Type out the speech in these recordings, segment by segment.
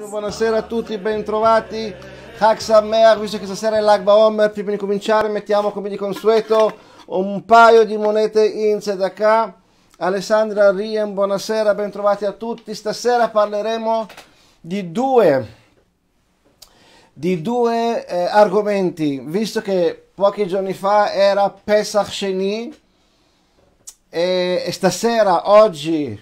Benissimo, buonasera a tutti, bentrovati. Hak Sameach, visto che stasera è l'Agba Omer, prima di cominciare mettiamo come di consueto un paio di monete in Zedaka. Alessandra Rien, buonasera, bentrovati a tutti. Stasera parleremo di due, di due eh, argomenti, visto che pochi giorni fa era Pesach Sheni e, e stasera, oggi,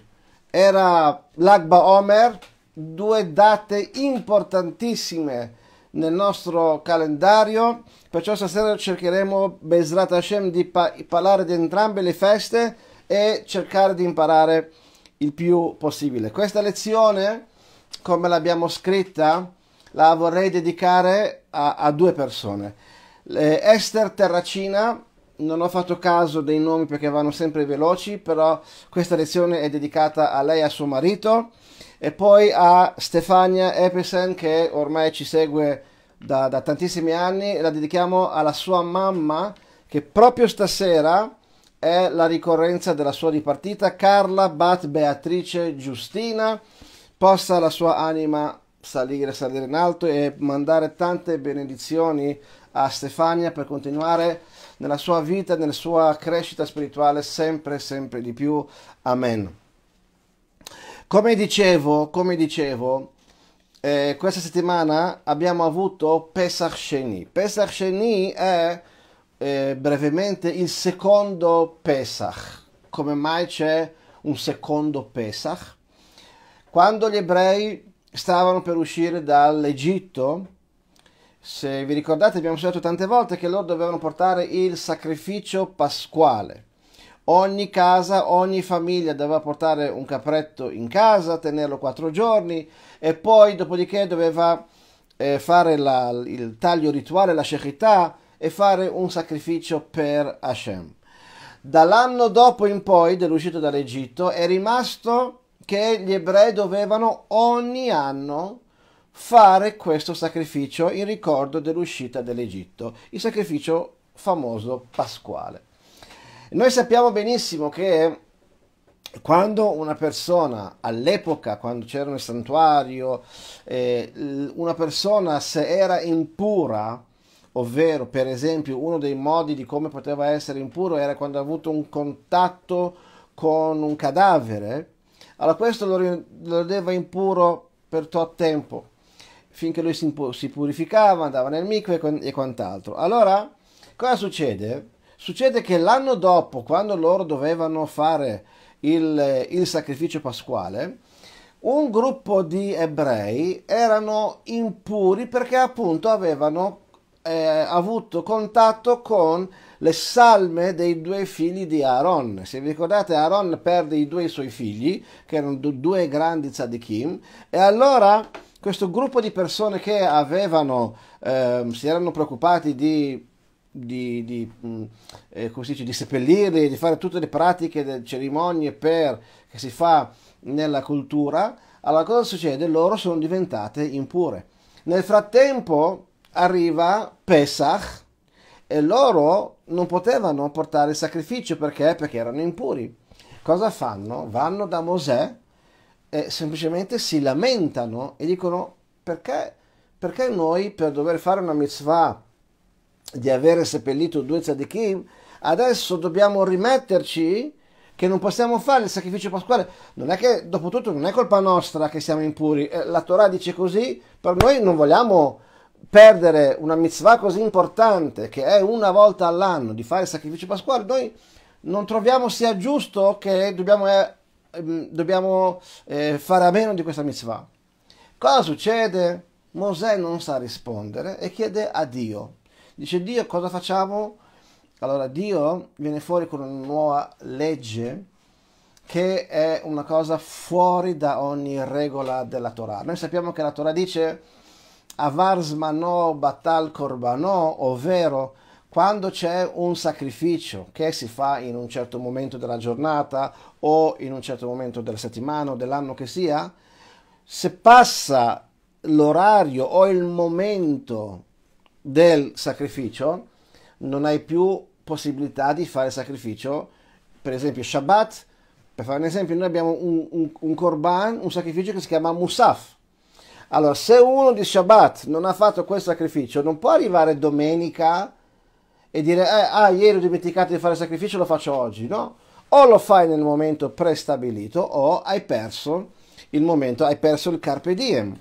era l'Agba Omer due date importantissime nel nostro calendario, perciò stasera cercheremo Bezrat Hashem di pa- parlare di entrambe le feste e cercare di imparare il più possibile. Questa lezione, come l'abbiamo scritta, la vorrei dedicare a, a due persone. Eh, Esther Terracina, non ho fatto caso dei nomi perché vanno sempre veloci, però questa lezione è dedicata a lei e a suo marito e poi a Stefania Epesen che ormai ci segue da, da tantissimi anni la dedichiamo alla sua mamma che proprio stasera è la ricorrenza della sua dipartita Carla Bat Beatrice Giustina possa la sua anima salire, salire in alto e mandare tante benedizioni a Stefania per continuare nella sua vita, nella sua crescita spirituale sempre, sempre di più. Amen. Come dicevo, come dicevo eh, questa settimana abbiamo avuto Pesach Sheni. Pesach Sheni è eh, brevemente il secondo Pesach. Come mai c'è un secondo Pesach? Quando gli ebrei stavano per uscire dall'Egitto, se vi ricordate abbiamo studiato tante volte che loro dovevano portare il sacrificio pasquale. Ogni casa, ogni famiglia doveva portare un capretto in casa, tenerlo quattro giorni e poi dopodiché doveva eh, fare la, il taglio rituale, la shechità e fare un sacrificio per Hashem. Dall'anno dopo in poi dell'uscita dall'Egitto è rimasto che gli ebrei dovevano ogni anno fare questo sacrificio in ricordo dell'uscita dell'Egitto, il sacrificio famoso pasquale. Noi sappiamo benissimo che quando una persona all'epoca, quando c'era il santuario, eh, una persona se era impura, ovvero per esempio uno dei modi di come poteva essere impuro era quando ha avuto un contatto con un cadavere, allora questo lo, rendeva impuro per tot tempo, finché lui si, purificava, andava nel micro e quant'altro. Allora, cosa succede? Succede che l'anno dopo, quando loro dovevano fare il, il sacrificio pasquale, un gruppo di ebrei erano impuri perché appunto avevano eh, avuto contatto con le salme dei due figli di Aaron. Se vi ricordate, Aaron perde i due suoi figli, che erano due grandi tzadikim, e allora questo gruppo di persone che avevano, eh, si erano preoccupati di di, di, mm, eh, dice, di, seppellirli, di fare tutte le pratiche, le cerimonie per, che si fa nella cultura, allora cosa succede? Loro sono diventate impure. Nel frattempo arriva Pesach e loro non potevano portare il sacrificio perché? Perché erano impuri. Cosa fanno? Vanno da Mosè e semplicemente si lamentano e dicono perché, perché noi per dover fare una mitzvah di avere seppellito due tzadikim, adesso dobbiamo rimetterci che non possiamo fare il sacrificio pasquale. Non è che, dopo tutto, non è colpa nostra che siamo impuri. Eh, la Torah dice così, per noi non vogliamo perdere una mitzvah così importante, che è una volta all'anno, di fare il sacrificio pasquale. Noi non troviamo sia giusto che dobbiamo, eh, ehm, dobbiamo eh, fare a meno di questa mitzvah. Cosa succede? Mosè non sa rispondere e chiede a Dio. Dice Dio cosa facciamo? Allora Dio viene fuori con una nuova legge che è una cosa fuori da ogni regola della Torah. Noi sappiamo che la Torah dice avarsmano batal korbanò, ovvero quando c'è un sacrificio che si fa in un certo momento della giornata o in un certo momento della settimana o dell'anno che sia, se passa l'orario o il momento del sacrificio non hai più possibilità di fare sacrificio, per esempio Shabbat, per fare un esempio noi abbiamo un, un, un korban, un sacrificio che si chiama Musaf. Allora, se uno di Shabbat non ha fatto quel sacrificio, non può arrivare domenica e dire, eh, ah, ieri ho dimenticato di fare il sacrificio, lo faccio oggi, no? O lo fai nel momento prestabilito o hai perso il momento, hai perso il carpe diem.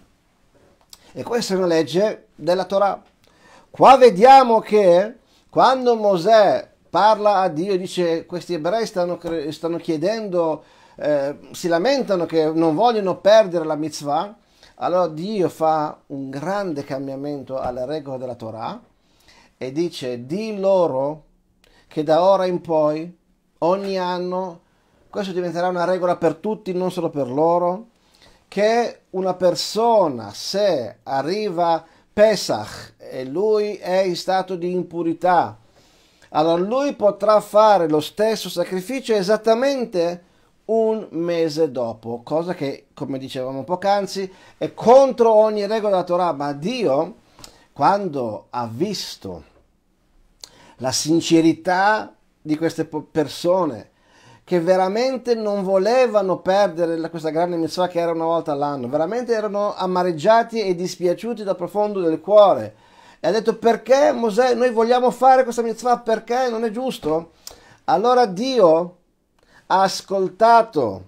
E questa è una legge della Torah. Qua vediamo che quando Mosè parla a Dio dice questi ebrei stanno, stanno chiedendo, eh, si lamentano che non vogliono perdere la mitzvah, allora Dio fa un grande cambiamento alla regola della Torah e dice di loro che da ora in poi ogni anno questo diventerà una regola per tutti, non solo per loro, che una persona se arriva a Pesach e lui è in stato di impurità, allora lui potrà fare lo stesso sacrificio esattamente un mese dopo, cosa che, come dicevamo poc'anzi, è contro ogni regola della Torah, ma Dio, quando ha visto la sincerità di queste persone, che veramente non volevano perdere questa grande mitzvah che era una volta all'anno, veramente erano amareggiati e dispiaciuti dal profondo del cuore. E ha detto perché Mosè, noi vogliamo fare questa mitzvah perché non è giusto? Allora Dio ha ascoltato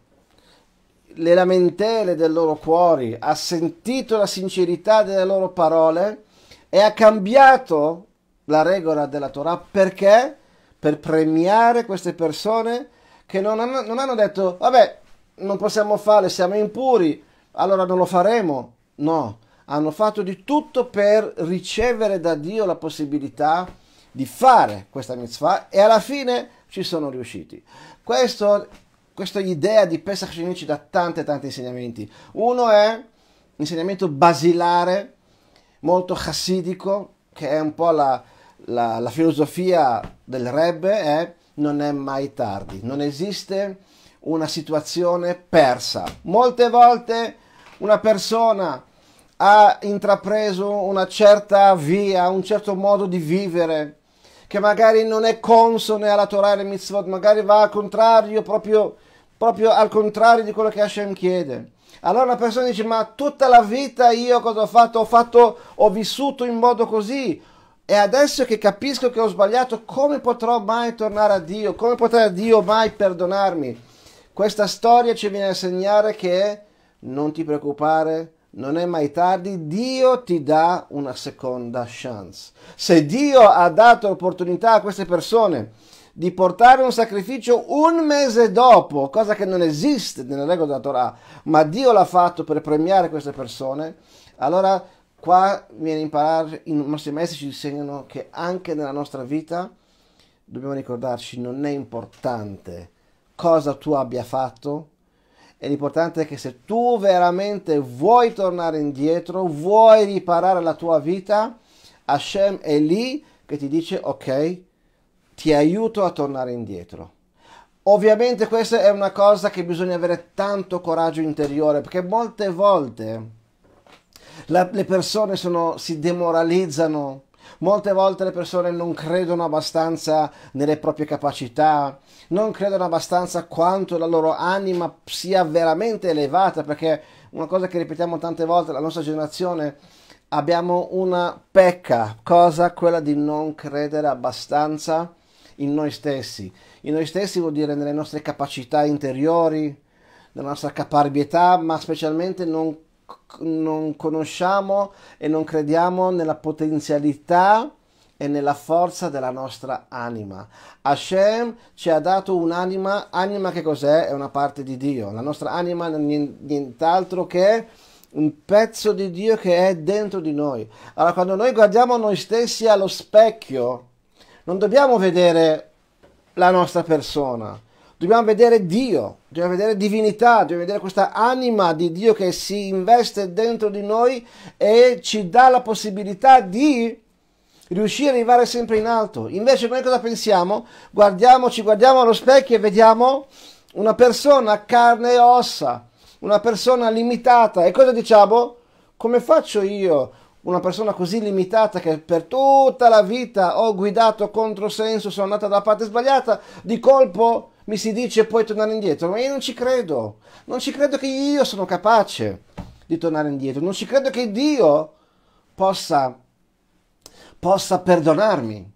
le lamentele dei loro cuori, ha sentito la sincerità delle loro parole e ha cambiato la regola della Torah perché? Per premiare queste persone che non hanno, non hanno detto, vabbè, non possiamo fare, siamo impuri, allora non lo faremo. No, hanno fatto di tutto per ricevere da Dio la possibilità di fare questa mitzvah e alla fine ci sono riusciti. Questo, questa idea di Pesach Sheni ci dà tanti tanti insegnamenti. Uno è l'insegnamento basilare, molto chassidico, che è un po' la, la, la filosofia del Rebbe, è non è mai tardi, non esiste una situazione persa. Molte volte una persona ha intrapreso una certa via, un certo modo di vivere che magari non è consone alla Torah e Mitzvot, magari va al contrario, proprio, proprio al contrario di quello che Hashem chiede. Allora una persona dice, ma tutta la vita io cosa ho fatto? Ho, fatto, ho vissuto in modo così, e adesso che capisco che ho sbagliato, come potrò mai tornare a Dio? Come potrà Dio mai perdonarmi? Questa storia ci viene a insegnare che non ti preoccupare, non è mai tardi, Dio ti dà una seconda chance. Se Dio ha dato l'opportunità a queste persone di portare un sacrificio un mese dopo, cosa che non esiste nelle regole della Torah, ma Dio l'ha fatto per premiare queste persone, allora Qua viene a imparare, i nostri maestri ci insegnano che anche nella nostra vita dobbiamo ricordarci, non è importante cosa tu abbia fatto, e l'importante è che se tu veramente vuoi tornare indietro, vuoi riparare la tua vita, Hashem è lì che ti dice ok, ti aiuto a tornare indietro. Ovviamente questa è una cosa che bisogna avere tanto coraggio interiore, perché molte volte la, le persone sono, si demoralizzano. Molte volte le persone non credono abbastanza nelle proprie capacità, non credono abbastanza quanto la loro anima sia veramente elevata, perché una cosa che ripetiamo tante volte, la nostra generazione abbiamo una pecca, cosa quella di non credere abbastanza in noi stessi. In noi stessi vuol dire nelle nostre capacità interiori, nella nostra caparbietà, ma specialmente non non conosciamo e non crediamo nella potenzialità e nella forza della nostra anima. Hashem ci ha dato un'anima, anima che cos'è? È una parte di Dio, la nostra anima non è nient'altro che un pezzo di Dio che è dentro di noi. Allora quando noi guardiamo noi stessi allo specchio, non dobbiamo vedere la nostra persona, dobbiamo vedere Dio, dobbiamo vedere divinità, dobbiamo vedere questa anima di Dio che si investe dentro di noi e ci dà la possibilità di riuscire ad arrivare sempre in alto. Invece noi cosa pensiamo? Guardiamoci, guardiamo allo specchio e vediamo una persona carne e ossa, una persona limitata. E cosa diciamo? Come faccio io, una persona così limitata che per tutta la vita ho guidato controsenso, sono andata dalla parte sbagliata, di colpo mi si dice puoi tornare indietro, ma io non ci credo, non ci credo che io sono capace di tornare indietro, non ci credo che Dio possa, possa perdonarmi.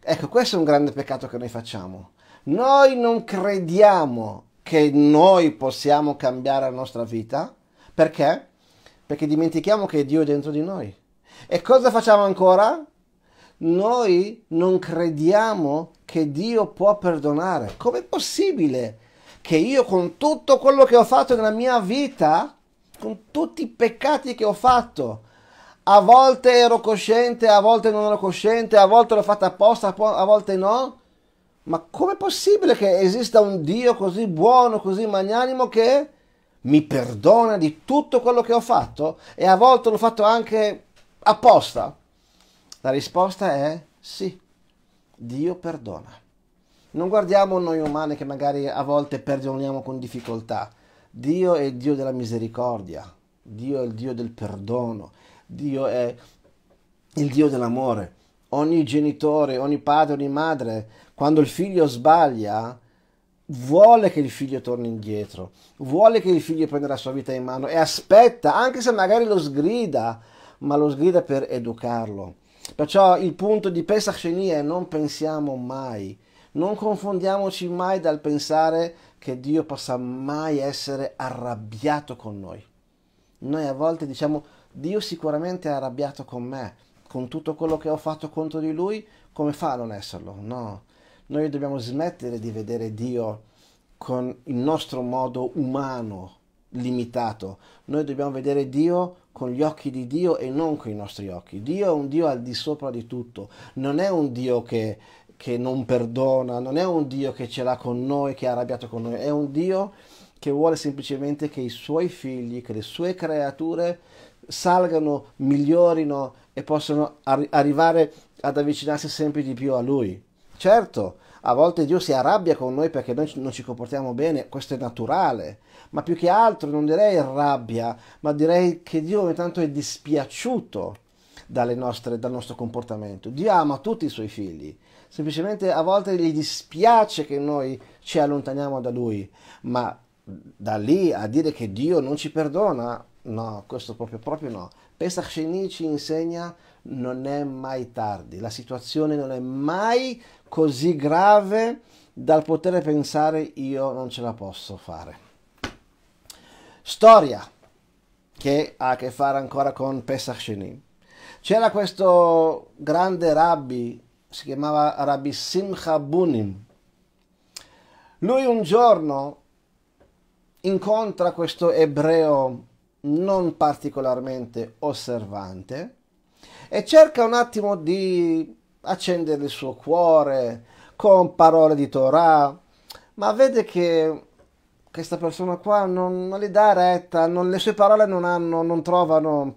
Ecco, questo è un grande peccato che noi facciamo. Noi non crediamo che noi possiamo cambiare la nostra vita, perché? Perché dimentichiamo che Dio è dentro di noi. E cosa facciamo ancora? Noi non crediamo che Dio può perdonare. Com'è possibile che io con tutto quello che ho fatto nella mia vita, con tutti i peccati che ho fatto, a volte ero cosciente, a volte non ero cosciente, a volte l'ho fatta apposta, a volte no? Ma com'è possibile che esista un Dio così buono, così magnanimo che mi perdona di tutto quello che ho fatto e a volte l'ho fatto anche apposta? La risposta è sì. Dio perdona. Non guardiamo noi umani che magari a volte perdoniamo con difficoltà. Dio è il Dio della misericordia, Dio è il Dio del perdono, Dio è il Dio dell'amore. Ogni genitore, ogni padre, ogni madre, quando il figlio sbaglia, vuole che il figlio torni indietro, vuole che il figlio prenda la sua vita in mano e aspetta, anche se magari lo sgrida, ma lo sgrida per educarlo Perciò il punto di Pesach Sheni è non pensiamo mai, non confondiamoci mai dal pensare che Dio possa mai essere arrabbiato con noi. Noi a volte diciamo Dio sicuramente è arrabbiato con me, con tutto quello che ho fatto contro di lui, come fa a non esserlo? No, noi dobbiamo smettere di vedere Dio con il nostro modo umano limitato, noi dobbiamo vedere Dio con gli occhi di Dio e non con i nostri occhi. Dio è un Dio al di sopra di tutto, non è un Dio che, che non perdona, non è un Dio che ce l'ha con noi, che è arrabbiato con noi, è un Dio che vuole semplicemente che i suoi figli, che le sue creature salgano, migliorino e possano arri arrivare ad avvicinarsi sempre di più a Lui. Certo, a volte Dio si arrabbia con noi perché noi non ci comportiamo bene, questo è naturale, ma più che altro non direi rabbia, ma direi che Dio ogni tanto è dispiaciuto nostre, dal nostro comportamento. Dio ama tutti i suoi figli, semplicemente a volte gli dispiace che noi ci allontaniamo da Lui, ma da lì a dire che Dio non ci perdona, no, questo proprio, proprio no. Pesach Sheni ci insegna non è mai tardi, la situazione non è mai così grave dal poter pensare io non ce la posso fare storia che ha a che fare ancora con Pesach Sheni. C'era questo grande rabbi, si chiamava Rabbi Simcha Bunim. Lui un giorno incontra questo ebreo non particolarmente osservante e cerca un attimo di accendere il suo cuore con parole di Torah, ma vede che questa persona qua non, non le dà retta, non, le sue parole non, hanno, non trovano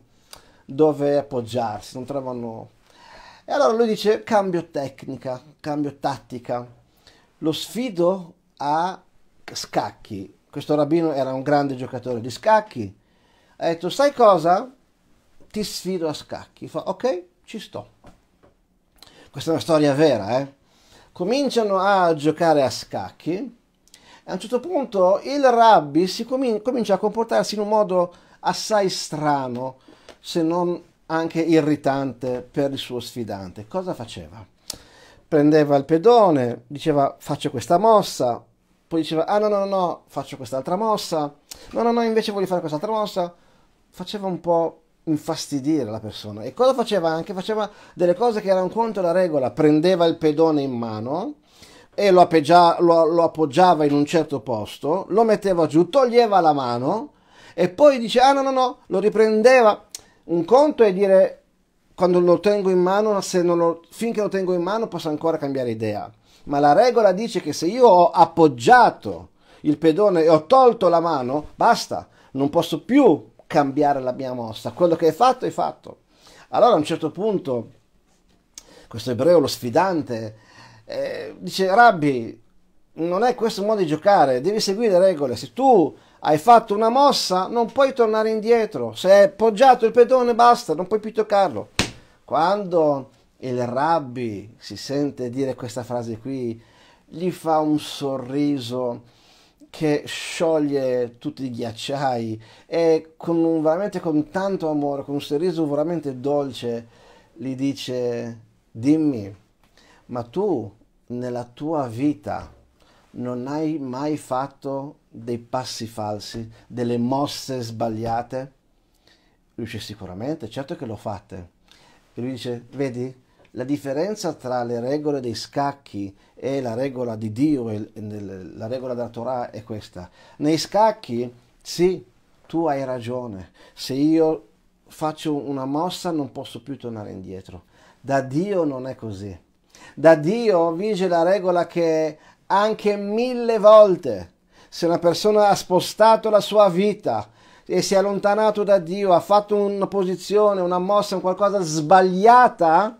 dove appoggiarsi, non trovano... E allora lui dice cambio tecnica, cambio tattica, lo sfido a scacchi. Questo rabbino era un grande giocatore di scacchi. Ha detto, sai cosa? Ti sfido a scacchi. Fa, ok, ci sto. Questa è una storia vera, eh? Cominciano a giocare a scacchi a un certo punto il rabbi si comin- comincia a comportarsi in un modo assai strano, se non anche irritante per il suo sfidante. Cosa faceva? Prendeva il pedone, diceva faccio questa mossa, poi diceva ah no no no, no faccio quest'altra mossa, no no no invece voglio fare quest'altra mossa, faceva un po' infastidire la persona. E cosa faceva anche? Faceva delle cose che erano contro la regola, prendeva il pedone in mano, e lo, appeggia, lo, lo appoggiava in un certo posto, lo metteva giù, toglieva la mano e poi dice ah no no no, lo riprendeva. Un conto è dire quando lo tengo in mano, lo, finché lo tengo in mano posso ancora cambiare idea. Ma la regola dice che se io ho appoggiato il pedone e ho tolto la mano, basta, non posso più cambiare la mia mossa. Quello che è fatto è fatto. Allora a un certo punto questo ebreo, lo sfidante, eh, dice Rabbi, non è questo il modo di giocare, devi seguire le regole. Se tu hai fatto una mossa, non puoi tornare indietro. Se hai poggiato il pedone, basta, non puoi più toccarlo. Quando il rabbi si sente dire questa frase qui, gli fa un sorriso che scioglie tutti i ghiacciai e con un, veramente con tanto amore, con un sorriso veramente dolce, gli dice dimmi ma tu nella tua vita non hai mai fatto dei passi falsi, delle mosse sbagliate? Lui dice sicuramente, certo che l'ho fatte. E lui dice, vedi, la differenza tra le regole dei scacchi e la regola di Dio, e la regola della Torah è questa. Nei scacchi, sì, tu hai ragione, se io faccio una mossa non posso più tornare indietro. Da Dio non è così. Da Dio vige la regola che anche mille volte, se una persona ha spostato la sua vita e si è allontanato da Dio, ha fatto una posizione, una mossa, un qualcosa sbagliata,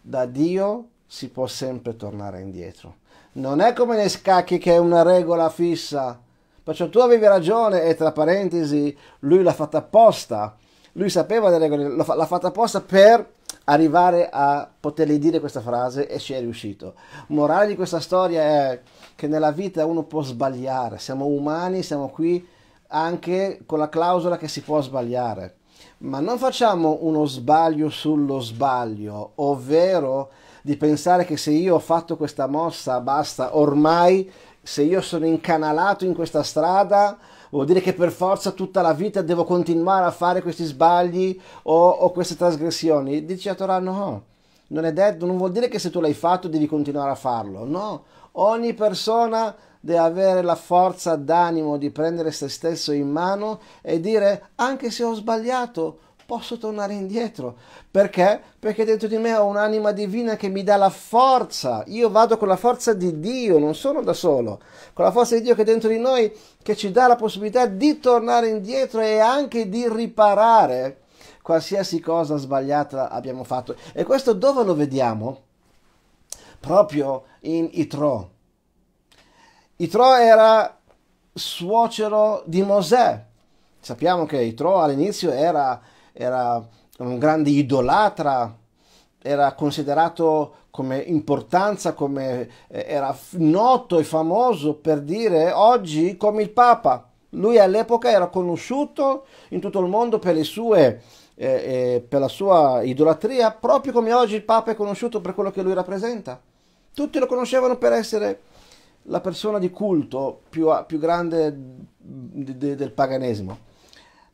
da Dio si può sempre tornare indietro. Non è come nei scacchi che è una regola fissa. Perciò tu avevi ragione e tra parentesi lui l'ha fatta apposta. Lui sapeva delle regole, l'ha fatta apposta per arrivare a poterle dire questa frase e ci è riuscito. Morale di questa storia è che nella vita uno può sbagliare, siamo umani, siamo qui anche con la clausola che si può sbagliare, ma non facciamo uno sbaglio sullo sbaglio, ovvero di pensare che se io ho fatto questa mossa basta, ormai se io sono incanalato in questa strada vuol dire che per forza tutta la vita devo continuare a fare questi sbagli o, o queste trasgressioni. Dice a Torah no, non è detto, non vuol dire che se tu l'hai fatto devi continuare a farlo, no. Ogni persona deve avere la forza d'animo di prendere se stesso in mano e dire anche se ho sbagliato, posso tornare indietro. Perché? Perché dentro di me ho un'anima divina che mi dà la forza. Io vado con la forza di Dio, non sono da solo. Con la forza di Dio che è dentro di noi, che ci dà la possibilità di tornare indietro e anche di riparare qualsiasi cosa sbagliata abbiamo fatto. E questo dove lo vediamo? Proprio in Itro. Itro era suocero di Mosè. Sappiamo che Itro all'inizio era era un grande idolatra, era considerato come importanza, come eh, era noto e famoso per dire oggi come il Papa. Lui all'epoca era conosciuto in tutto il mondo per, sue, eh, eh, per la sua idolatria, proprio come oggi il Papa è conosciuto per quello che lui rappresenta. Tutti lo conoscevano per essere la persona di culto più, più grande de, de, del paganesimo.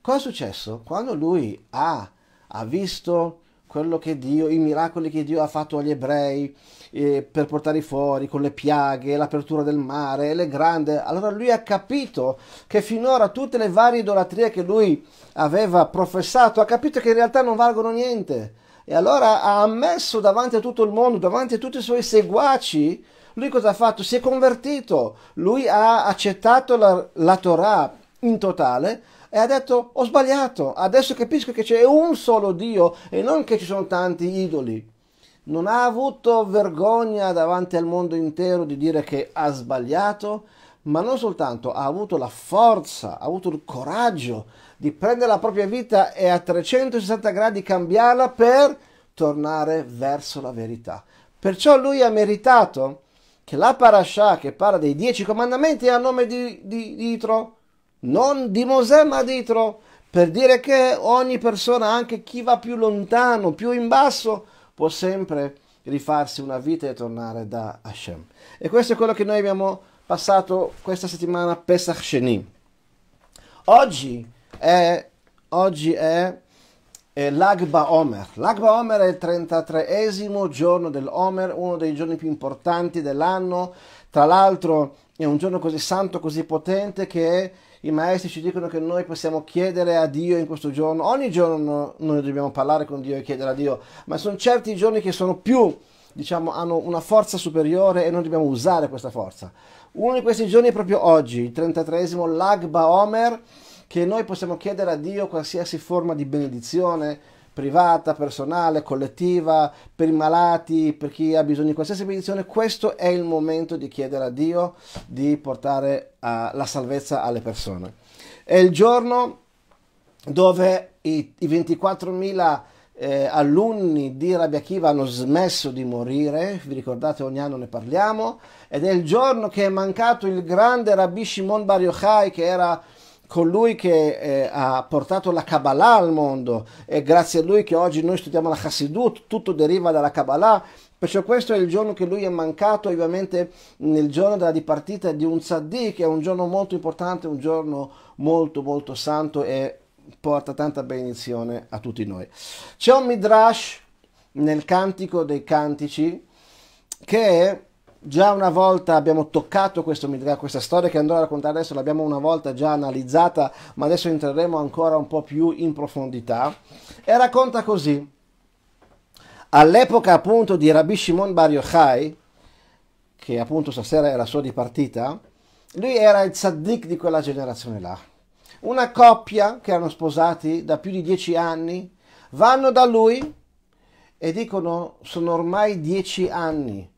Cosa è successo? Quando lui ha, ha visto quello che Dio, i miracoli che Dio ha fatto agli ebrei eh, per portarli fuori con le piaghe, l'apertura del mare, le grandi. Allora lui ha capito che finora tutte le varie idolatrie che lui aveva professato, ha capito che in realtà non valgono niente. E allora ha ammesso davanti a tutto il mondo, davanti a tutti i suoi seguaci, lui cosa ha fatto? Si è convertito, lui ha accettato la, la Torah in totale e ha detto ho sbagliato, adesso capisco che c'è un solo Dio e non che ci sono tanti idoli. Non ha avuto vergogna davanti al mondo intero di dire che ha sbagliato, ma non soltanto, ha avuto la forza, ha avuto il coraggio di prendere la propria vita e a 360 gradi cambiarla per tornare verso la verità. Perciò lui ha meritato che la parasha che parla dei dieci comandamenti a nome di, di, di Itro, non di Mosè ma di dietro, per dire che ogni persona, anche chi va più lontano, più in basso, può sempre rifarsi una vita e tornare da Hashem. E questo è quello che noi abbiamo passato questa settimana Pesach Sheni. Oggi è, oggi è, è l'Agba Omer. L'Agba Omer è il 33esimo giorno dell'Omer, uno dei giorni più importanti dell'anno. Tra l'altro è un giorno così santo, così potente che i maestri ci dicono che noi possiamo chiedere a Dio in questo giorno, ogni giorno noi dobbiamo parlare con Dio e chiedere a Dio, ma sono certi giorni che sono più, diciamo, hanno una forza superiore e noi dobbiamo usare questa forza. Uno di questi giorni è proprio oggi, il 33esimo Lagba Omer, che noi possiamo chiedere a Dio qualsiasi forma di benedizione, privata, personale, collettiva, per i malati, per chi ha bisogno di qualsiasi benedizione, questo è il momento di chiedere a Dio di portare uh, la salvezza alle persone. È il giorno dove i, i 24.000 eh, alunni di Rabbi Akiva hanno smesso di morire, vi ricordate ogni anno ne parliamo, ed è il giorno che è mancato il grande Rabbi Shimon Bar Yochai che era colui che eh, ha portato la Kabbalah al mondo e grazie a lui che oggi noi studiamo la Hasidut, tutto deriva dalla Kabbalah, perciò questo è il giorno che lui è mancato, ovviamente nel giorno della dipartita di un tzaddik, è un giorno molto importante, un giorno molto molto santo e porta tanta benedizione a tutti noi. C'è un midrash nel cantico dei cantici che è Già una volta abbiamo toccato questo Midgar, questa storia che andrò a raccontare adesso l'abbiamo una volta già analizzata, ma adesso entreremo ancora un po' più in profondità. E racconta così. All'epoca appunto di Rabbi Shimon Bar Yochai, che appunto stasera è la sua dipartita, lui era il tzaddik di quella generazione là. Una coppia che erano sposati da più di dieci anni, vanno da lui e dicono sono ormai dieci anni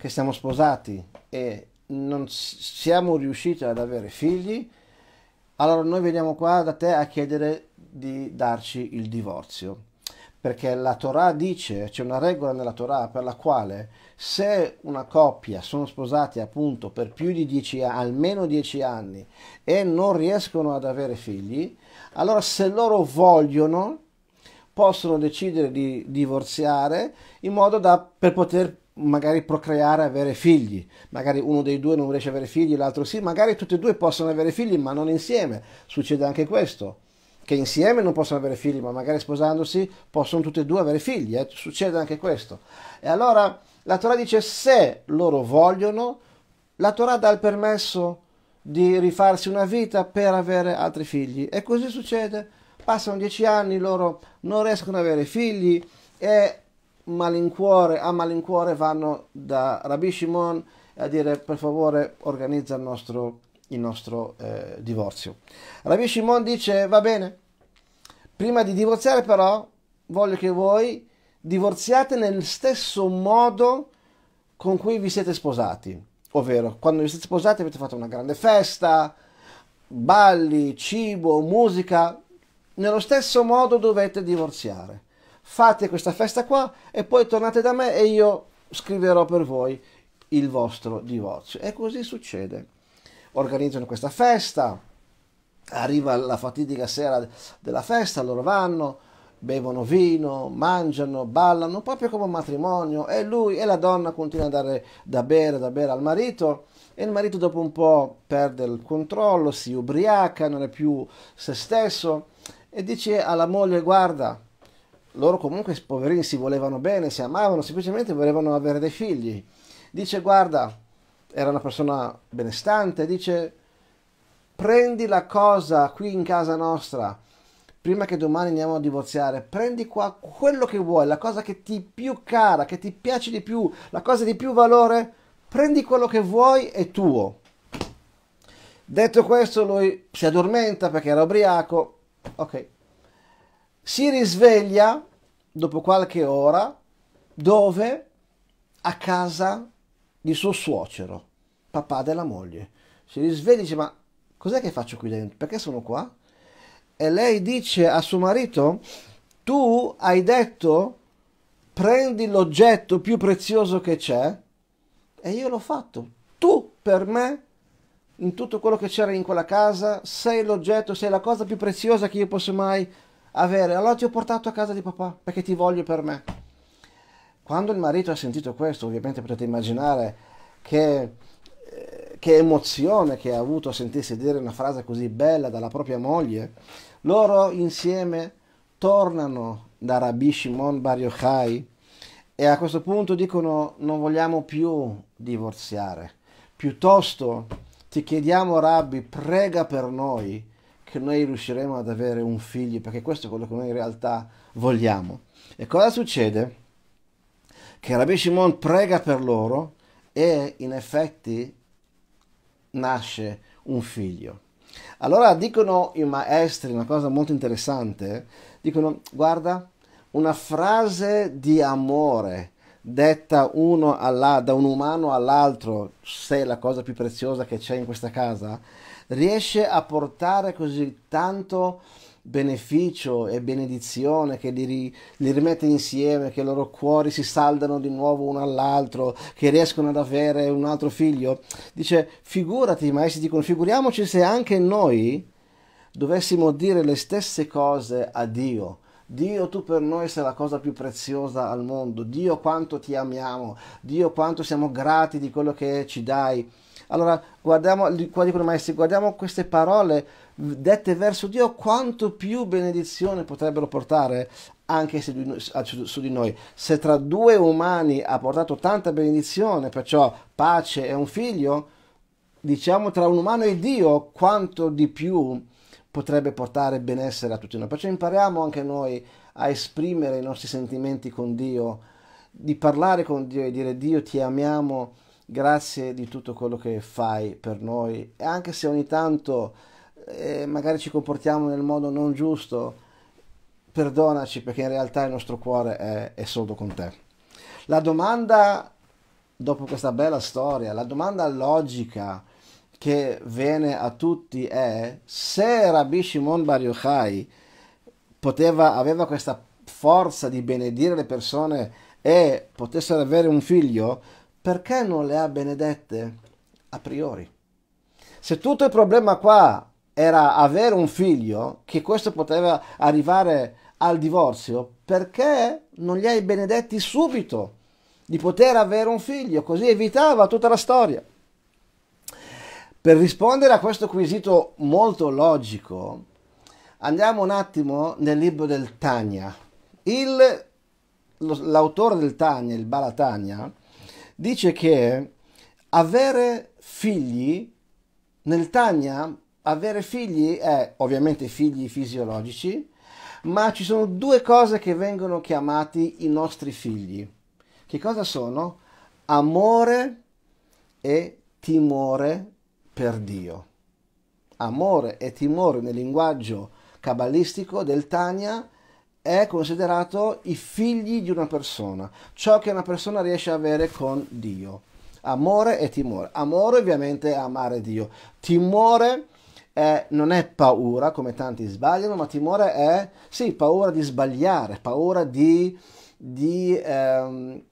che siamo sposati e non siamo riusciti ad avere figli, allora noi veniamo qua da te a chiedere di darci il divorzio. Perché la Torah dice, c'è una regola nella Torah per la quale se una coppia sono sposati appunto per più di dieci, almeno 10 anni e non riescono ad avere figli, allora se loro vogliono possono decidere di divorziare in modo da per poter magari procreare, avere figli, magari uno dei due non riesce ad avere figli, l'altro sì, magari tutti e due possono avere figli ma non insieme, succede anche questo, che insieme non possono avere figli ma magari sposandosi possono tutti e due avere figli, eh? succede anche questo. E allora la Torah dice se loro vogliono, la Torah dà il permesso di rifarsi una vita per avere altri figli e così succede. Passano dieci anni, loro non riescono ad avere figli e malincuore, a malincuore vanno da Rabbi Shimon a dire per favore organizza il nostro, il nostro eh, divorzio. Rabbi Shimon dice va bene, prima di divorziare però voglio che voi divorziate nel stesso modo con cui vi siete sposati, ovvero quando vi siete sposati avete fatto una grande festa, balli, cibo, musica, nello stesso modo dovete divorziare fate questa festa qua e poi tornate da me e io scriverò per voi il vostro divorzio. E così succede. Organizzano questa festa, arriva la fatidica sera della festa, loro vanno, bevono vino, mangiano, ballano, proprio come un matrimonio, e lui e la donna continuano a dare da bere, da bere al marito, e il marito dopo un po' perde il controllo, si ubriaca, non è più se stesso, e dice alla moglie, guarda, loro comunque poverini si volevano bene, si amavano, semplicemente volevano avere dei figli. Dice guarda, era una persona benestante, dice prendi la cosa qui in casa nostra, prima che domani andiamo a divorziare, prendi qua quello che vuoi, la cosa che ti più cara, che ti piace di più, la cosa di più valore, prendi quello che vuoi è tuo. Detto questo lui si addormenta perché era ubriaco. Ok si risveglia dopo qualche ora dove? A casa di suo suocero, papà della moglie. Si risveglia e dice ma cos'è che faccio qui dentro? Perché sono qua? E lei dice a suo marito tu hai detto prendi l'oggetto più prezioso che c'è e io l'ho fatto. Tu per me in tutto quello che c'era in quella casa sei l'oggetto, sei la cosa più preziosa che io possa mai avere, allora ti ho portato a casa di papà perché ti voglio per me. Quando il marito ha sentito questo, ovviamente potete immaginare che, eh, che emozione che ha avuto a sentirsi dire una frase così bella dalla propria moglie. Loro insieme tornano da Rabbi Shimon Bar Yochai e a questo punto dicono non vogliamo più divorziare, piuttosto ti chiediamo Rabbi prega per noi che noi riusciremo ad avere un figlio, perché questo è quello che noi in realtà vogliamo. E cosa succede? Che Rabbi Shimon prega per loro e in effetti nasce un figlio. Allora dicono i maestri una cosa molto interessante, dicono guarda una frase di amore detta uno da un umano all'altro, sei la cosa più preziosa che c'è in questa casa, riesce a portare così tanto beneficio e benedizione che li, li, rimette insieme, che i loro cuori si saldano di nuovo uno all'altro, che riescono ad avere un altro figlio. Dice, figurati, ma essi dicono, figuriamoci se anche noi dovessimo dire le stesse cose a Dio. Dio, tu per noi sei la cosa più preziosa al mondo. Dio, quanto ti amiamo. Dio, quanto siamo grati di quello che ci dai. Allora, guardiamo, qua dicono i maestri, guardiamo queste parole dette verso Dio, quanto più benedizione potrebbero portare anche su di, noi, su di noi. Se tra due umani ha portato tanta benedizione, perciò pace e un figlio, diciamo tra un umano e Dio, quanto di più potrebbe portare benessere a tutti noi. Perciò impariamo anche noi a esprimere i nostri sentimenti con Dio, di parlare con Dio e dire Dio ti amiamo grazie di tutto quello che fai per noi e anche se ogni tanto eh, magari ci comportiamo nel modo non giusto, perdonaci perché in realtà il nostro cuore è, è solo con te. La domanda, dopo questa bella storia, la domanda logica che viene a tutti è se Rabbi Shimon Bar Yochai poteva, aveva questa forza di benedire le persone e potessero avere un figlio, perché non le ha benedette a priori? Se tutto il problema qua era avere un figlio, che questo poteva arrivare al divorzio, perché non li hai benedetti subito di poter avere un figlio? Così evitava tutta la storia. Per rispondere a questo quesito molto logico, andiamo un attimo nel libro del Tania. Il, l'autore del Tania, il Balatania, dice che avere figli nel Tanya, avere figli è ovviamente figli fisiologici, ma ci sono due cose che vengono chiamati i nostri figli. Che cosa sono? Amore e timore per Dio. Amore e timore nel linguaggio cabalistico del Tanya è considerato i figli di una persona, ciò che una persona riesce a avere con Dio. Amore e timore. Amore ovviamente è amare Dio. Timore è, non è paura, come tanti sbagliano, ma timore è, sì, paura di sbagliare, paura di, di, ehm,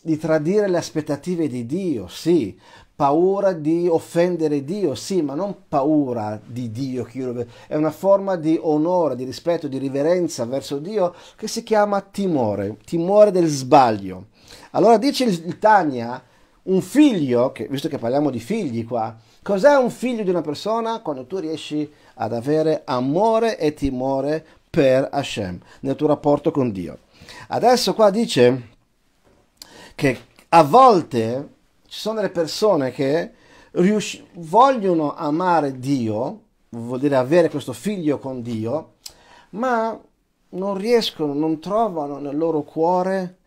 di tradire le aspettative di Dio, sì, paura di offendere Dio, sì, ma non paura di Dio, è una forma di onore, di rispetto, di riverenza verso Dio che si chiama timore, timore del sbaglio. Allora dice il Tania, un figlio, che, visto che parliamo di figli qua, cos'è un figlio di una persona quando tu riesci ad avere amore e timore per Hashem, nel tuo rapporto con Dio. Adesso qua dice che a volte ci sono delle persone che riusci- vogliono amare Dio, vuol dire avere questo figlio con Dio, ma non riescono, non trovano nel loro cuore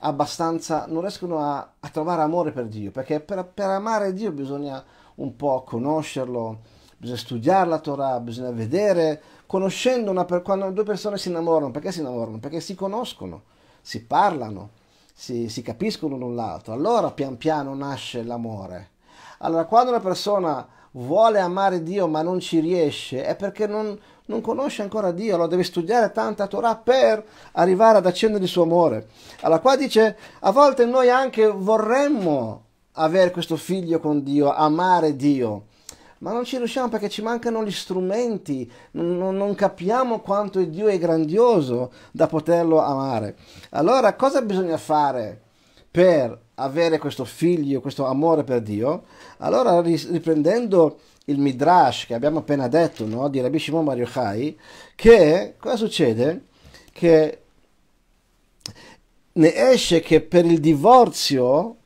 abbastanza, non riescono a, a trovare amore per Dio, perché per, per, amare Dio bisogna un po' conoscerlo, bisogna studiare la Torah, bisogna vedere, conoscendo una, per, quando due persone si innamorano, perché si innamorano? Perché si conoscono, si parlano, si, si capiscono l'un l'altro, allora pian piano nasce l'amore. Allora quando una persona vuole amare Dio ma non ci riesce è perché non, non conosce ancora Dio, lo deve studiare tanta Torah per arrivare ad accendere il suo amore. Allora qua dice, a volte noi anche vorremmo avere questo figlio con Dio, amare Dio, ma non ci riusciamo perché ci mancano gli strumenti, non, non, capiamo quanto Dio è grandioso da poterlo amare. Allora cosa bisogna fare per avere questo figlio, questo amore per Dio? Allora riprendendo il Midrash che abbiamo appena detto no? di Rabbi Shimon Bar Yochai, che cosa succede? Che ne esce che per il divorzio,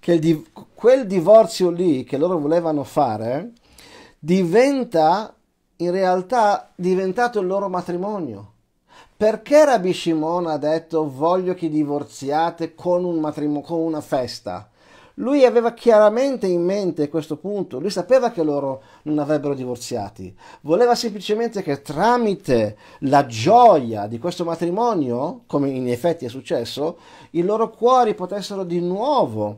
che il div- quel divorzio lì che loro volevano fare diventa in realtà diventato il loro matrimonio. Perché Rabbi Shimon ha detto voglio che divorziate con, un matrimonio, con una festa? Lui aveva chiaramente in mente questo punto, lui sapeva che loro non avrebbero divorziati, voleva semplicemente che tramite la gioia di questo matrimonio, come in effetti è successo, i loro cuori potessero di nuovo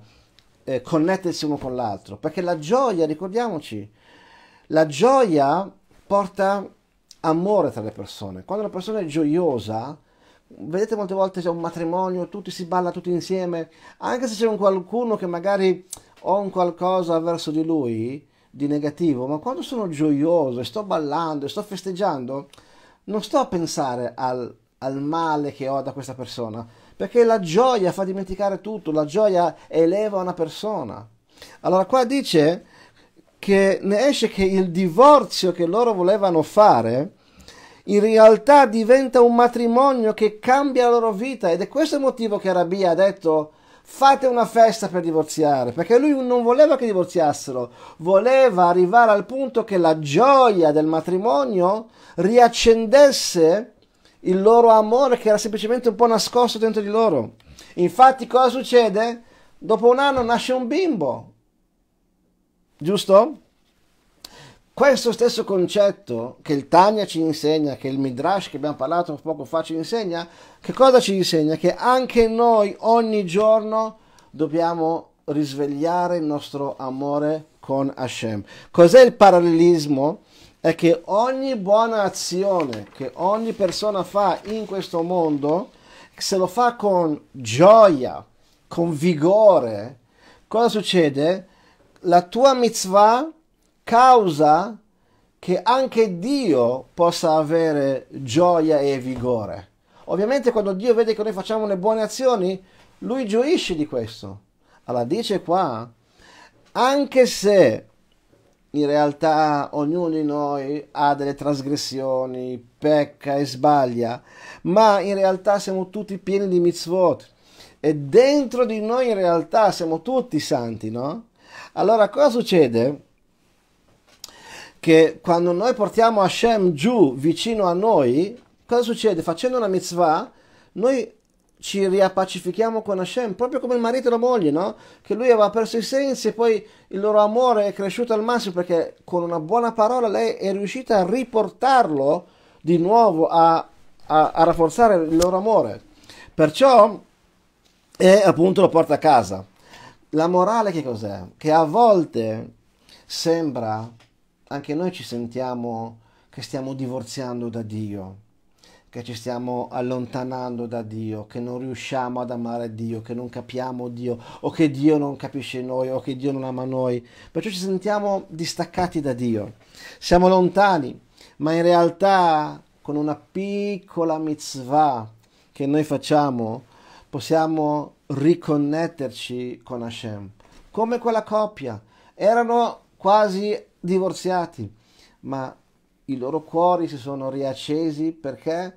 eh, connettersi uno con l'altro, perché la gioia, ricordiamoci, la gioia porta amore tra le persone. Quando una persona è gioiosa, vedete molte volte c'è un matrimonio, tutti si balla tutti insieme, anche se c'è un qualcuno che magari ha un qualcosa verso di lui di negativo, ma quando sono gioioso e sto ballando e sto festeggiando, non sto a pensare al, al male che ho da questa persona, perché la gioia fa dimenticare tutto, la gioia eleva una persona. Allora qua dice che ne esce che il divorzio che loro volevano fare in realtà diventa un matrimonio che cambia la loro vita ed è questo il motivo che Rabbi ha detto fate una festa per divorziare, perché lui non voleva che divorziassero, voleva arrivare al punto che la gioia del matrimonio riaccendesse il loro amore che era semplicemente un po' nascosto dentro di loro. Infatti cosa succede? Dopo un anno nasce un bimbo, giusto? Questo stesso concetto che il Tanya ci insegna, che il Midrash che abbiamo parlato poco fa ci insegna, che cosa ci insegna? Che anche noi ogni giorno dobbiamo risvegliare il nostro amore con Hashem. Cos'è il parallelismo? è che ogni buona azione che ogni persona fa in questo mondo, se lo fa con gioia, con vigore, cosa succede? La tua mitzvah causa che anche Dio possa avere gioia e vigore. Ovviamente quando Dio vede che noi facciamo le buone azioni, lui gioisce di questo. Allora dice qua, anche se in realtà ognuno di noi ha delle trasgressioni, pecca e sbaglia, ma in realtà siamo tutti pieni di mitzvot e dentro di noi in realtà siamo tutti santi, no? Allora cosa succede? Che quando noi portiamo Hashem giù vicino a noi, cosa succede? Facendo una mitzvah, noi ci riappacifichiamo con Hashem, proprio come il marito e la moglie, no? Che lui aveva perso i sensi e poi il loro amore è cresciuto al massimo perché con una buona parola lei è riuscita a riportarlo di nuovo a, a, a rafforzare il loro amore. Perciò, e appunto lo porta a casa. La morale che cos'è? Che a volte sembra, anche noi ci sentiamo che stiamo divorziando da Dio che ci stiamo allontanando da Dio, che non riusciamo ad amare Dio, che non capiamo Dio, o che Dio non capisce noi, o che Dio non ama noi. Perciò ci sentiamo distaccati da Dio. Siamo lontani, ma in realtà con una piccola mitzvah che noi facciamo possiamo riconnetterci con Hashem. Come quella coppia, erano quasi divorziati, ma i loro cuori si sono riaccesi perché?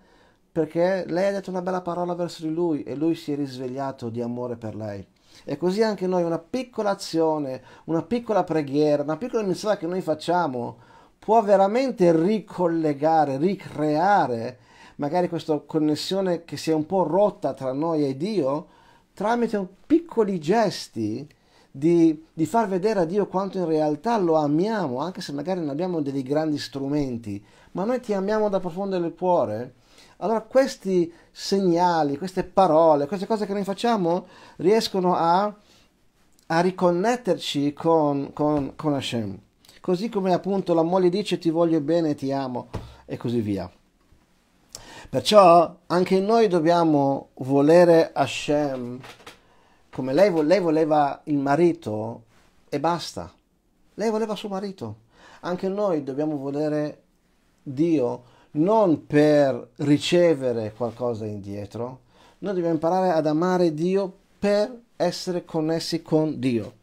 Perché lei ha detto una bella parola verso di lui e lui si è risvegliato di amore per lei. E così anche noi, una piccola azione, una piccola preghiera, una piccola missione che noi facciamo può veramente ricollegare, ricreare magari questa connessione che si è un po' rotta tra noi e Dio tramite piccoli gesti di, di, far vedere a Dio quanto in realtà lo amiamo, anche se magari non abbiamo dei grandi strumenti, ma noi ti amiamo da profondo del cuore. Allora questi segnali, queste parole, queste cose che noi facciamo riescono a, a riconnetterci con, con, con Hashem. Così come appunto la moglie dice ti voglio bene, ti amo e così via. Perciò anche noi dobbiamo volere Hashem come lei, lei voleva il marito e basta. Lei voleva suo marito. Anche noi dobbiamo volere Dio non per ricevere qualcosa indietro, noi dobbiamo imparare ad amare Dio per essere connessi con Dio.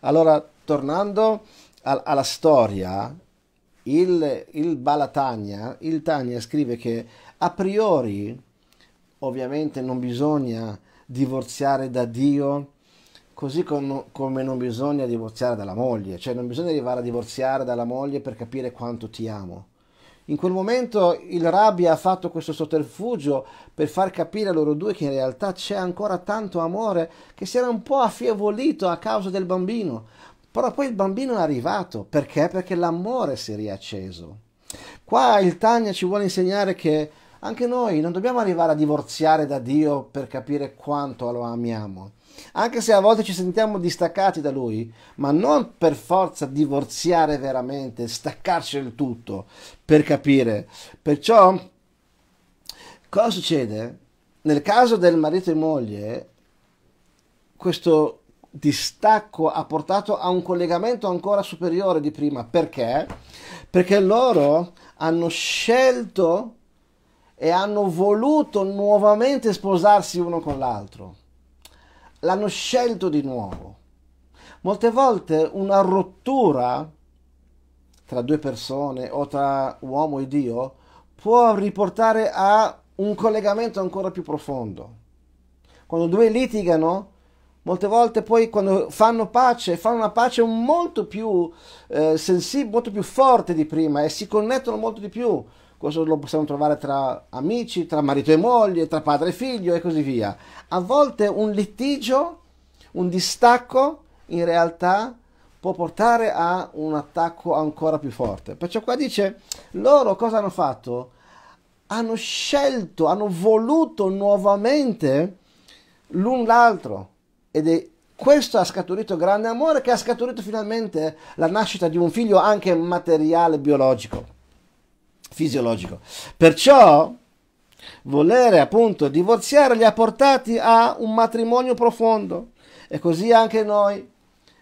Allora, tornando al, alla storia, il, il Balatagna, il Tagna scrive che a priori, ovviamente non bisogna divorziare da Dio, così com- come non bisogna divorziare dalla moglie, cioè non bisogna arrivare a divorziare dalla moglie per capire quanto ti amo. In quel momento il rabbia ha fatto questo sotterfugio per far capire a loro due che in realtà c'è ancora tanto amore che si era un po' affievolito a causa del bambino. Però poi il bambino è arrivato. Perché? Perché l'amore si è riacceso. Qua il Tania ci vuole insegnare che anche noi non dobbiamo arrivare a divorziare da Dio per capire quanto lo amiamo. Anche se a volte ci sentiamo distaccati da Lui, ma non per forza divorziare veramente, staccarci del tutto per capire. Perciò, cosa succede? Nel caso del marito e moglie, questo distacco ha portato a un collegamento ancora superiore di prima. Perché? Perché loro hanno scelto e hanno voluto nuovamente sposarsi uno con l'altro. L'hanno scelto di nuovo. Molte volte una rottura tra due persone o tra uomo e Dio può riportare a un collegamento ancora più profondo. Quando due litigano, molte volte poi quando fanno pace, fanno una pace molto più eh, sensibile, molto più forte di prima e si connettono molto di più questo lo possiamo trovare tra amici, tra marito e moglie, tra padre e figlio e così via. A volte un litigio, un distacco, in realtà può portare a un attacco ancora più forte. Perciò qua dice, loro cosa hanno fatto? Hanno scelto, hanno voluto nuovamente l'un l'altro ed è questo ha scaturito grande amore che ha scaturito finalmente la nascita di un figlio anche materiale, biologico fisiologico. Perciò volere appunto divorziare li ha portati a un matrimonio profondo e così anche noi.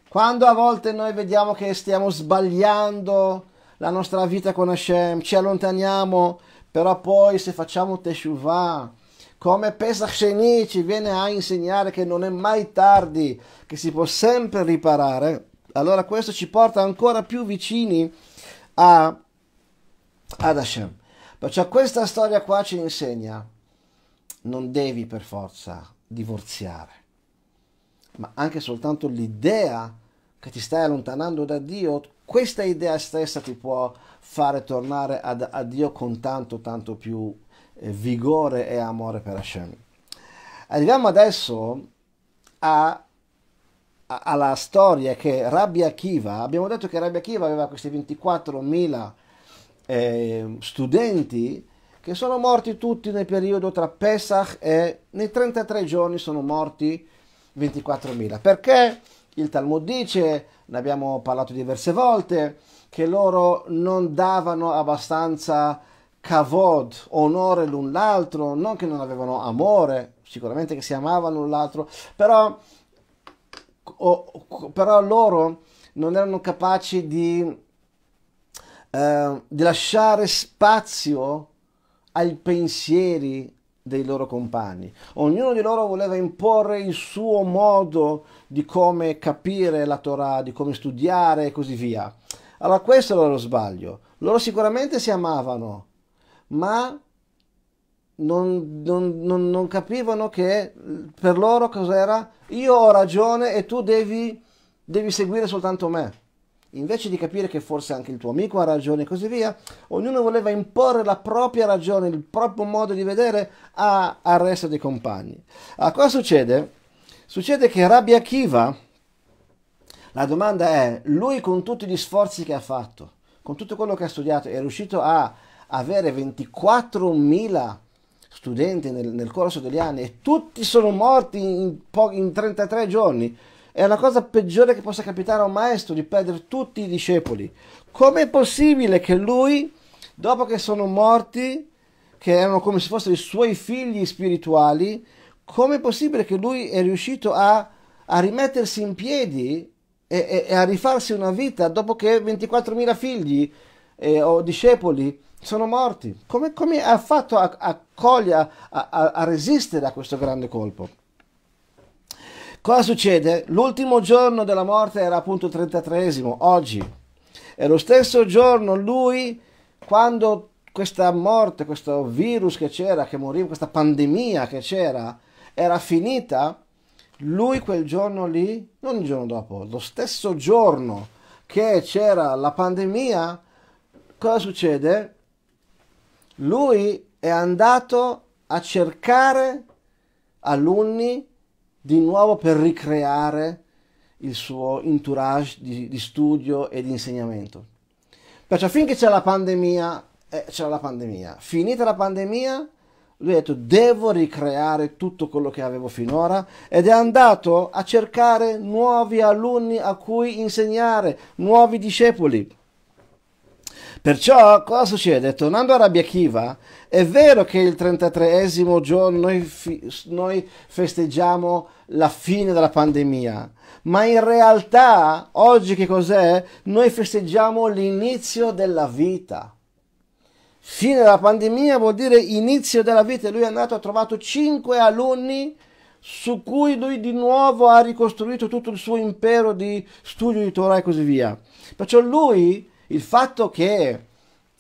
Quando a volte noi vediamo che stiamo sbagliando la nostra vita con Hashem, ci allontaniamo, però poi se facciamo Teshuvah, come Pesach Sheni ci viene a insegnare che non è mai tardi, che si può sempre riparare, allora questo ci porta ancora più vicini a ad Hashem. Perciò questa storia qua ci insegna, non devi per forza divorziare, ma anche soltanto l'idea che ti stai allontanando da Dio, questa idea stessa ti può fare tornare ad, a Dio con tanto, tanto più eh, vigore e amore per Hashem. Arriviamo adesso a, a, alla storia che Rabbi Akiva, abbiamo detto che Rabbi Akiva aveva questi 24.000 eh, studenti che sono morti tutti nel periodo tra Pesach e nei 33 giorni sono morti 24.000. Perché il Talmud dice, ne abbiamo parlato diverse volte, che loro non davano abbastanza kavod, onore l'un l'altro, non che non avevano amore, sicuramente che si amavano l'un l'altro, però, o, però loro non erano capaci di Ehm, di lasciare spazio ai pensieri dei loro compagni. Ognuno di loro voleva imporre il suo modo di come capire la Torah, di come studiare e così via. Allora questo era lo sbaglio. Loro sicuramente si amavano, ma non, non, non, non capivano che per loro cos'era io ho ragione e tu devi, devi seguire soltanto me invece di capire che forse anche il tuo amico ha ragione e così via, ognuno voleva imporre la propria ragione, il proprio modo di vedere a, al resto dei compagni. A ah, cosa succede? Succede che Rabbi Akiva, la domanda è, lui con tutti gli sforzi che ha fatto, con tutto quello che ha studiato, è riuscito a avere 24.000 studenti nel, nel corso degli anni e tutti sono morti in, in 33 giorni, è la cosa peggiore che possa capitare a un maestro di perdere tutti i discepoli. Com'è possibile che lui, dopo che sono morti, che erano come se fossero i suoi figli spirituali, com'è possibile che lui è riuscito a, a rimettersi in piedi e, e, e, a rifarsi una vita dopo che 24.000 figli eh, o discepoli sono morti? Come, ha fatto a, a, coglia, a resistere a questo grande colpo? Cosa succede? L'ultimo giorno della morte era appunto il 33 oggi. E lo stesso giorno lui, quando questa morte, questo virus che c'era, che moriva, questa pandemia che c'era, era finita, lui quel giorno lì, non il giorno dopo, lo stesso giorno che c'era la pandemia, cosa succede? Lui è andato a cercare alunni di nuovo per ricreare il suo entourage di, di studio e di insegnamento. Perciò finché c'è la pandemia, eh, c'è la pandemia. Finita la pandemia, lui ha detto devo ricreare tutto quello che avevo finora ed è andato a cercare nuovi alunni a cui insegnare, nuovi discepoli. Perciò cosa succede? Tornando a Rabbia Kiva, è vero che il 33esimo giorno noi, fi- noi festeggiamo la fine della pandemia, ma in realtà oggi che cos'è? Noi festeggiamo l'inizio della vita. Fine della pandemia vuol dire inizio della vita. Lui è andato, ha trovato cinque alunni su cui lui di nuovo ha ricostruito tutto il suo impero di studio di Torah e così via. Perciò lui il fatto che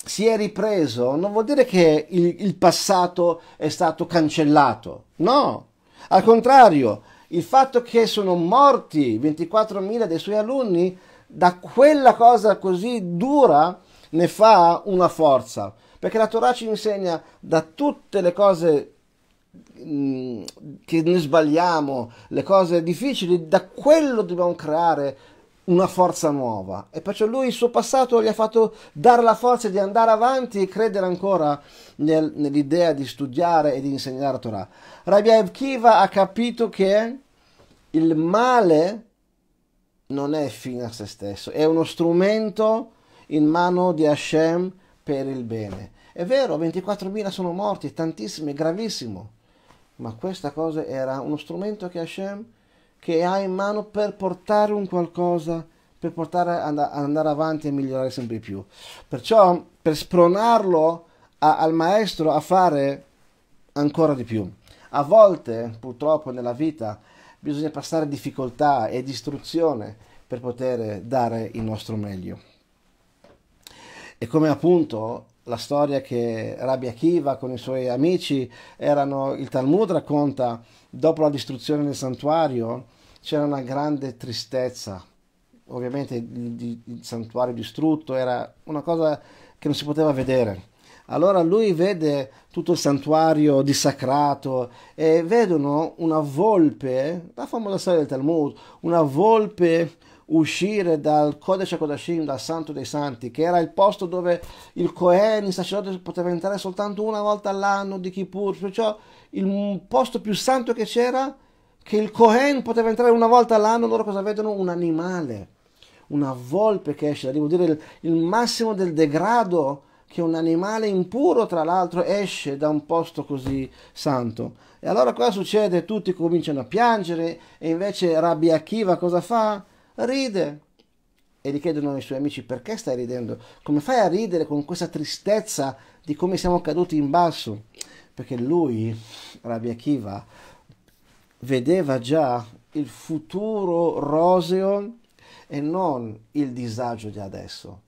si è ripreso non vuol dire che il, il passato è stato cancellato, no, al contrario, il fatto che sono morti 24.000 dei suoi alunni, da quella cosa così dura ne fa una forza, perché la Torah ci insegna da tutte le cose mm, che noi sbagliamo, le cose difficili, da quello dobbiamo creare una forza nuova e perciò lui il suo passato gli ha fatto dare la forza di andare avanti e credere ancora nel, nell'idea di studiare e di insegnare Torah. Rabbi Evkiva ha capito che il male non è fine a se stesso, è uno strumento in mano di Hashem per il bene. È vero, 24.000 sono morti, tantissimi, gravissimo, ma questa cosa era uno strumento che Hashem che ha in mano per portare un qualcosa, per portare ad andare avanti e migliorare sempre di più. Perciò per spronarlo a, al maestro a fare ancora di più. A volte, purtroppo nella vita, bisogna passare difficoltà e distruzione per poter dare il nostro meglio. E come appunto la storia che Rabbi Akiva con i suoi amici erano, il Talmud racconta Dopo la distruzione del santuario c'era una grande tristezza, ovviamente il, il santuario distrutto era una cosa che non si poteva vedere. Allora lui vede tutto il santuario dissacrato e vedono una volpe, la famosa storia del Talmud, una volpe uscire dal Kodesh Kodashim, dal Santo dei Santi, che era il posto dove il Kohen, il sacerdote, poteva entrare soltanto una volta all'anno di Kippur, perciò il posto più santo che c'era, che il Cohen poteva entrare una volta all'anno, loro cosa vedono? Un animale, una volpe che esce, devo dire il, il massimo del degrado che un animale impuro, tra l'altro, esce da un posto così santo. E allora cosa succede? Tutti cominciano a piangere e invece Rabbi Akiva cosa fa? Ride. E gli chiedono ai suoi amici perché stai ridendo? Come fai a ridere con questa tristezza di come siamo caduti in basso? perché lui, Rabbi Akiva, vedeva già il futuro roseo e non il disagio di adesso.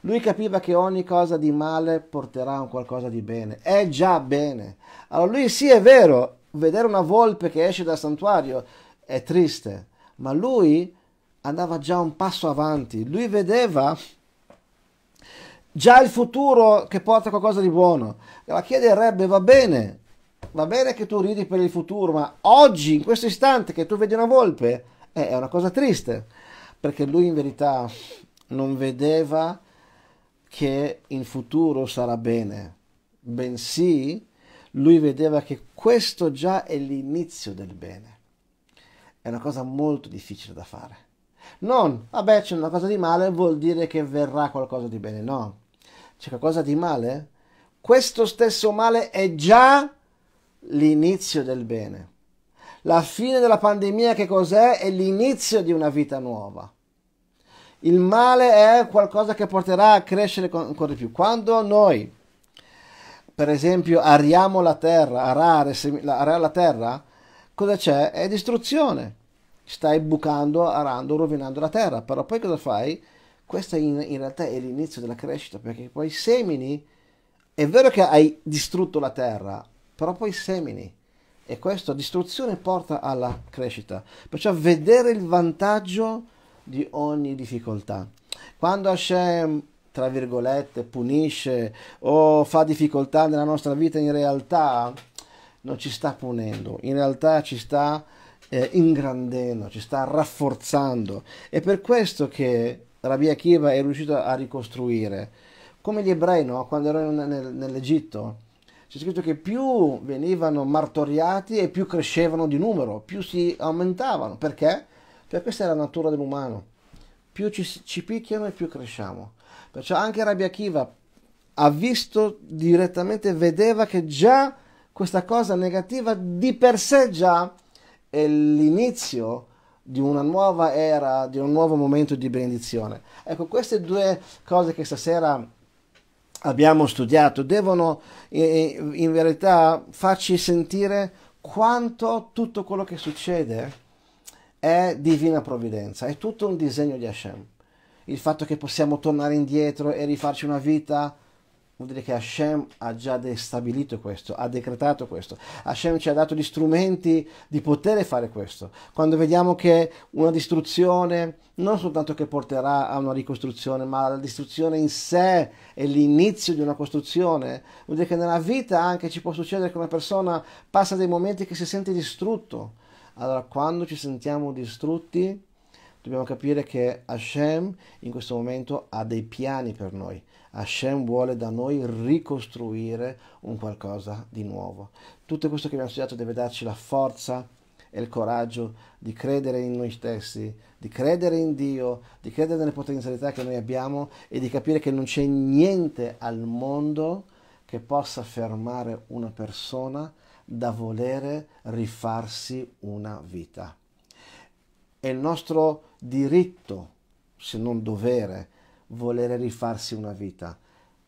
Lui capiva che ogni cosa di male porterà un qualcosa di bene, è già bene. Allora lui sì è vero, vedere una volpe che esce dal santuario è triste, ma lui andava già un passo avanti, lui vedeva già il futuro che porta qualcosa di buono. La chiederebbe, va bene, va bene che tu ridi per il futuro, ma oggi, in questo istante che tu vedi una volpe, eh, è una cosa triste, perché lui in verità non vedeva che il futuro sarà bene, bensì lui vedeva che questo già è l'inizio del bene. È una cosa molto difficile da fare. Non, vabbè, c'è una cosa di male, vuol dire che verrà qualcosa di bene. No, c'è qualcosa di male? Questo stesso male è già l'inizio del bene. La fine della pandemia che cos'è? È l'inizio di una vita nuova. Il male è qualcosa che porterà a crescere ancora di più. Quando noi, per esempio, ariamo la terra, arare, arare la terra, cosa c'è? È distruzione. Stai bucando, arando, rovinando la terra. Però poi cosa fai? Questo in, in realtà è l'inizio della crescita, perché poi semini, è vero che hai distrutto la terra, però poi semini. E questa distruzione porta alla crescita. Perciò vedere il vantaggio di ogni difficoltà. Quando Hashem, tra virgolette, punisce o fa difficoltà nella nostra vita, in realtà non ci sta punendo, in realtà ci sta eh, ingrandendo, ci sta rafforzando. È per questo che Rabbi Akiva è riuscito a ricostruire. Come gli ebrei, no? quando erano nel, nell'Egitto, c'è scritto che più venivano martoriati e più crescevano di numero, più si aumentavano. Perché? Perché questa è la natura dell'umano. Più ci, ci picchiano e più cresciamo. Perciò anche Rabbi Akiva ha visto direttamente, vedeva che già questa cosa negativa di per sé già è l'inizio di una nuova era, di un nuovo momento di benedizione. Ecco, queste due cose che stasera abbiamo studiato devono eh, eh, in verità farci sentire quanto tutto quello che succede è divina provvidenza, è tutto un disegno di Hashem. Il fatto che possiamo tornare indietro e rifarci una vita Vuol dire che Hashem ha già destabilito questo, ha decretato questo. Hashem ci ha dato gli strumenti di poter fare questo. Quando vediamo che una distruzione non soltanto che porterà a una ricostruzione, ma la distruzione in sé è l'inizio di una costruzione, vuol dire che nella vita anche ci può succedere che una persona passa dei momenti che si sente distrutto. Allora quando ci sentiamo distrutti dobbiamo capire che Hashem in questo momento ha dei piani per noi Hashem vuole da noi ricostruire un qualcosa di nuovo. Tutto questo che abbiamo studiato deve darci la forza e il coraggio di credere in noi stessi, di credere in Dio, di credere nelle potenzialità che noi abbiamo e di capire che non c'è niente al mondo che possa fermare una persona da volere rifarsi una vita. È il nostro diritto, se non dovere, volere rifarsi una vita.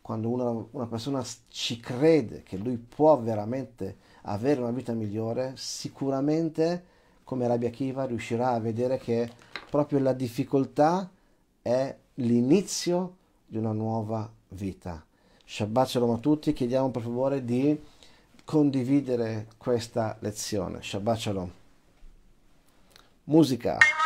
Quando una, una persona ci crede che lui può veramente avere una vita migliore, sicuramente come Rabbia Kiva riuscirà a vedere che proprio la difficoltà è l'inizio di una nuova vita. Shabbat shalom a tutti, chiediamo per favore di condividere questa lezione. Shabbat shalom. Musica.